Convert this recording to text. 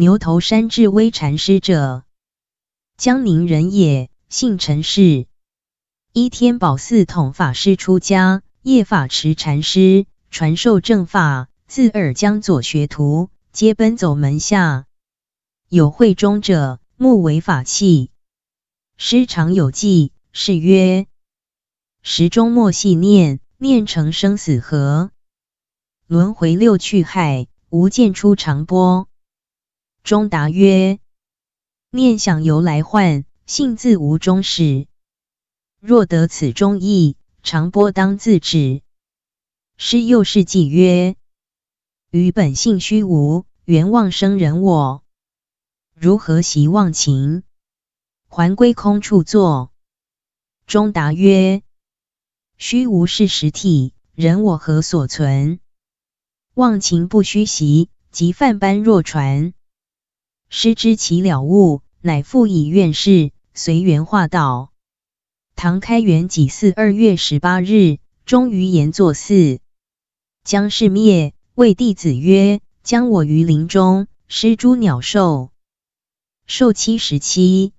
牛头山智微禅师者，江宁人也，姓陈氏，依天宝寺统法师出家，业法持禅师，传授正法，自尔将左学徒皆奔走门下。有会中者，目为法器。师常有记，是曰：时中莫细念，念成生死河，轮回六趣害，无见出长波。中答曰：“念想由来幻，性自无终始。若得此中意，常波当自止。”师又示记曰：“于本性虚无，原妄生人我。如何习忘情？还归空处坐。”中答曰：“虚无是实体，人我何所存？忘情不虚习，即泛般若传。”师知其了悟，乃复以愿事随缘化道。唐开元己巳二月十八日，终于言作寺。将是灭，谓弟子曰：“将我于林中施诸鸟兽，兽七十七。”